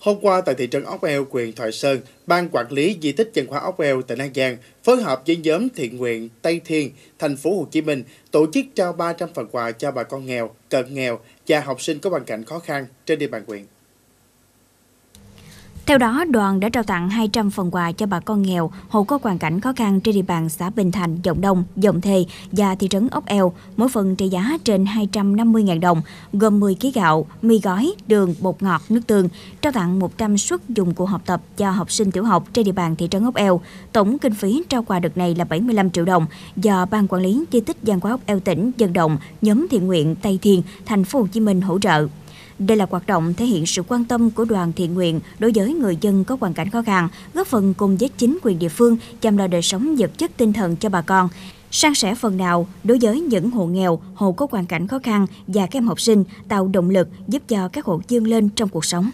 Hôm qua tại thị trấn Ốc Eo, quyền Thoại Sơn, Ban Quản lý Di tích Văn hóa Ốc Eo tỉnh An Giang phối hợp với nhóm thiện nguyện Tây Thiên, thành phố Hồ Chí Minh tổ chức trao 300 phần quà cho bà con nghèo, cận nghèo và học sinh có hoàn cảnh khó khăn trên địa bàn huyện. Theo đó, đoàn đã trao tặng 200 phần quà cho bà con nghèo, hộ có hoàn cảnh khó khăn trên địa bàn xã Bình Thành, Dọng Đông, Dọng Thề và thị trấn Ốc Eo, mỗi phần trị giá trên 250.000 đồng, gồm 10 kg gạo, mì gói, đường, bột ngọt, nước tương, trao tặng 100 suất dụng cụ học tập cho học sinh tiểu học trên địa bàn thị trấn Ốc Eo. Tổng kinh phí trao quà đợt này là 75 triệu đồng do Ban Quản lý Di tích Giang Quá Ốc Eo tỉnh, dân động, nhóm thiện nguyện Tây Thiên, thành phố Hồ Chí Minh hỗ trợ. Đây là hoạt động thể hiện sự quan tâm của đoàn thiện nguyện đối với người dân có hoàn cảnh khó khăn, góp phần cùng với chính quyền địa phương chăm lo đời sống vật chất tinh thần cho bà con san sẻ phần nào đối với những hộ nghèo, hộ có hoàn cảnh khó khăn và các em học sinh tạo động lực giúp cho các hộ dương lên trong cuộc sống.